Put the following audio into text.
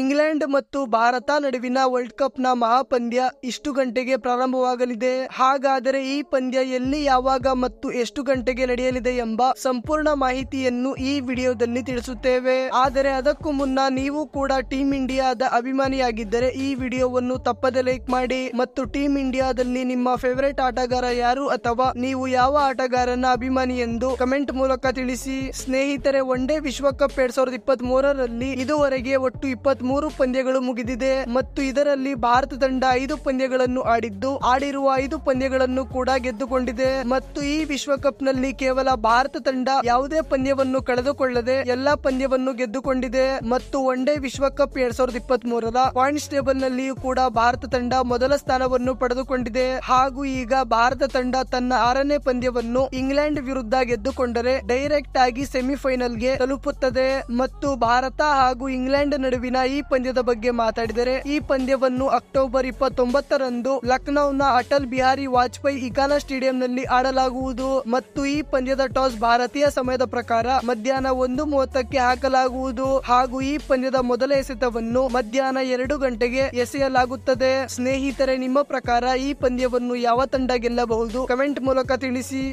England ಮತ್ತು ಭಾರತ ನಡುವಿನ world ಕಪ್ನ ಮಹಾಪಂದ್ಯ ಇಷ್ಟು ಗಂಟೆಗೆ ಪ್ರಾರಂಭವಾಗಲಿದೆ ಹಾಗಾದರೆ ಈ ಪಂದ್ಯ ಎಲ್ಲಿ ಯಾವಾಗ ಮತ್ತು ಎಷ್ಟು ಗಂಟೆಗೆ ನಡೆಯಲಿದೆ ಎಂಬ ಸಂಪೂರ್ಣ ಮಾಹಿತಿಯನ್ನು ಈ ವಿಡಿಯೋದಲ್ಲಿ ತಿಳಿಸುತ್ತೇವೆ ಆದರೆ ಅದಕ್ಕೂ ಮುನ್ನ ನೀವು ಕೂಡ ಟೀಂ ಇಂಡಿಯಾದ ಅಭಿಮಾನಿಯಾಗಿದ್ದರೆ ಈ ವಿಡಿಯೋವನ್ನು ತಪ್ಪದೆ ಲೈಕ್ ಮಾಡಿ ಮತ್ತು ಟೀಂ ಇಂಡಿಯಾದಲ್ಲಿ ನಿಮ್ಮ ಫೇವರೇಟ್ ಆಟಗಾರ ಯಾರು ಅಥವಾ ನೀವು ಯಾವ ಆಟಗಾರನ ಅಭಿಮಾನಿ ಎಂದು ಕಮೆಂಟ್ ಮೂಲಕ ತಿಳಿಸಿ ಸ್ನೇಹಿತರೆ ಒನ್ ಡೇ ವಿಶ್ವಕಪ್ ಎರಡ್ ಸಾವಿರದ ಇಪ್ಪತ್ತ್ ಮೂರರಲ್ಲಿ ಇದುವರೆಗೆ ಒಟ್ಟು ಇಪ್ಪತ್ತ್ ಮೂರು ಪಂದ್ಯಗಳು ಮುಗಿದಿದೆ ಮತ್ತು ಇದರಲ್ಲಿ ಭಾರತ ತಂಡ ಐದು ಪಂದ್ಯಗಳನ್ನು ಆಡಿದ್ದು ಆಡಿರುವ ಐದು ಪಂದ್ಯಗಳನ್ನು ಕೂಡ ಗೆದ್ದುಕೊಂಡಿದೆ ಮತ್ತು ಈ ವಿಶ್ವಕಪ್ ನಲ್ಲಿ ಕೇವಲ ಭಾರತ ತಂಡ ಯಾವುದೇ ಪಂದ್ಯವನ್ನು ಕಳೆದುಕೊಳ್ಳದೆ ಎಲ್ಲಾ ಪಂದ್ಯವನ್ನು ಗೆದ್ದುಕೊಂಡಿದೆ ಮತ್ತು ಒನ್ ಡೇ ವಿಶ್ವಕಪ್ ಎರಡ್ ಸಾವಿರದ ಇಪ್ಪತ್ತ್ ಮೂರರ ಪಾಯಿಂಟ್ಸ್ ಟೇಬಲ್ ನಲ್ಲಿಯೂ ಕೂಡ ಭಾರತ ತಂಡ ಮೊದಲ ಸ್ಥಾನವನ್ನು ಪಡೆದುಕೊಂಡಿದೆ ಹಾಗೂ ಈಗ ಭಾರತ ತಂಡ ತನ್ನ ಆರನೇ ಪಂದ್ಯವನ್ನು ಇಂಗ್ಲೆಂಡ್ ವಿರುದ್ಧ ಗೆದ್ದುಕೊಂಡರೆ ಡೈರೆಕ್ಟ್ ಆಗಿ ಸೆಮಿಫೈನಲ್ ಗೆ ತಲುಪುತ್ತದೆ ಮತ್ತು ಭಾರತ ಹಾಗೂ ಇಂಗ್ಲೆಂಡ್ ನಡುವಿನ ಈ ಪಂದ್ಯದ ಬಗ್ಗೆ ಮಾತಾಡಿದರೆ ಈ ಪಂದ್ಯವನ್ನು ಅಕ್ಟೋಬರ್ ಇಪ್ಪತ್ತೊಂಬತ್ತರಂದು ಲಖನೌನ ಅಟಲ್ ಬಿಹಾರಿ ವಾಜಪೇಯಿ ಇಕಾನ ಸ್ಟೇಡಿಯಂನಲ್ಲಿ ಆಡಲಾಗುವುದು ಮತ್ತು ಈ ಪಂದ್ಯದ ಟಾಸ್ ಭಾರತೀಯ ಸಮಯದ ಪ್ರಕಾರ ಮಧ್ಯಾಹ್ನ ಒಂದು ಮೂವತ್ತಕ್ಕೆ ಹಾಕಲಾಗುವುದು ಹಾಗೂ ಈ ಪಂದ್ಯದ ಮೊದಲ ಎಸೆತವನ್ನು ಮಧ್ಯಾಹ್ನ ಎರಡು ಗಂಟೆಗೆ ಎಸೆಯಲಾಗುತ್ತದೆ ಸ್ನೇಹಿತರೆ ನಿಮ್ಮ ಪ್ರಕಾರ ಈ ಪಂದ್ಯವನ್ನು ಯಾವ ತಂಡ ಗೆಲ್ಲಬಹುದು ಕಮೆಂಟ್ ಮೂಲಕ ತಿಳಿಸಿ